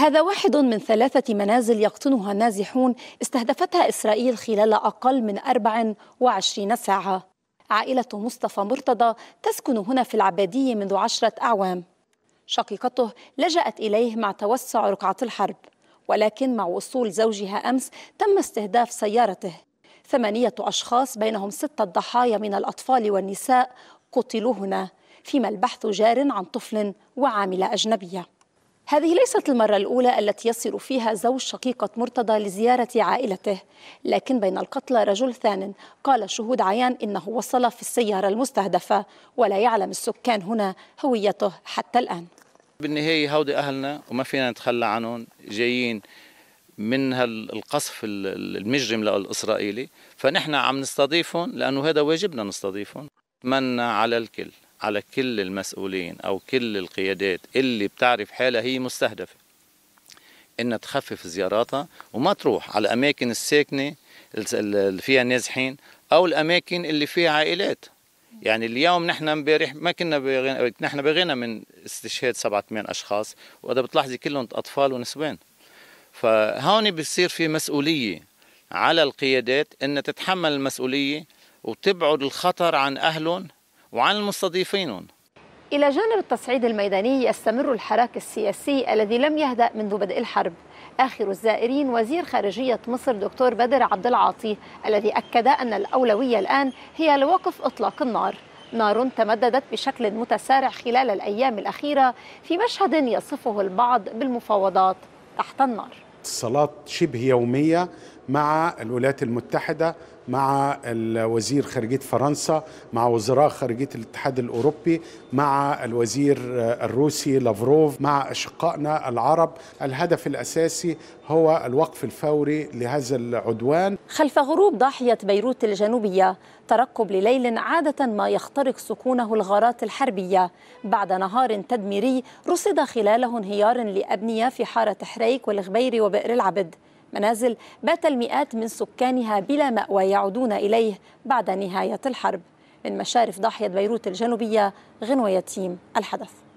هذا واحد من ثلاثة منازل يقطنها نازحون استهدفتها إسرائيل خلال أقل من 24 ساعة عائلة مصطفى مرتضى تسكن هنا في العبادية منذ عشرة أعوام شقيقته لجأت إليه مع توسع رقعة الحرب ولكن مع وصول زوجها أمس تم استهداف سيارته ثمانية أشخاص بينهم ستة ضحايا من الأطفال والنساء قتلوا هنا فيما البحث جار عن طفل وعاملة أجنبية هذه ليست المرة الأولى التي يصل فيها زوج شقيقة مرتضى لزيارة عائلته لكن بين القتلى رجل ثان قال شهود عيان إنه وصل في السيارة المستهدفة ولا يعلم السكان هنا هويته حتى الآن بالنهاية هودي أهلنا وما فينا نتخلى عنهم جايين من هالقصف المجرم الإسرائيلي فنحن عم نستضيفهم لأنه هذا واجبنا نستضيفهم من على الكل على كل المسؤولين أو كل القيادات اللي بتعرف حالها هي مستهدفة إنها تخفف زياراتها وما تروح على الأماكن الساكنة اللي فيها نازحين أو الأماكن اللي فيها عائلات يعني اليوم نحن امبارح ما كنا بغنى نحن بغنى من استشهاد سبعة ثمان اشخاص واذا بتلاحظي كلهم اطفال ونسوان فهون بصير في مسؤوليه على القيادات ان تتحمل المسؤوليه وتبعد الخطر عن اهلهم وعن المستضيفين إلى جانب التصعيد الميداني يستمر الحراك السياسي الذي لم يهدأ منذ بدء الحرب آخر الزائرين وزير خارجية مصر دكتور بدر عبد العاطي الذي أكد أن الأولوية الآن هي لوقف إطلاق النار نار تمددت بشكل متسارع خلال الأيام الأخيرة في مشهد يصفه البعض بالمفاوضات تحت النار صلاة شبه يومية مع الولايات المتحدة مع الوزير خارجية فرنسا مع وزراء خارجية الاتحاد الأوروبي مع الوزير آه، الروسي لافروف مع أشقائنا العرب الهدف الأساسي هو الوقف الفوري لهذا العدوان خلف غروب ضاحية بيروت الجنوبية ترقب لليل عادة ما يخترق سكونه الغارات الحربية بعد نهار تدميري رصد خلاله انهيار لأبنية في حارة حريك والغبير وبئر العبد منازل بات المئات من سكانها بلا مأوى يعودون إليه بعد نهاية الحرب من مشارف ضاحية بيروت الجنوبية غنوة يتيم الحدث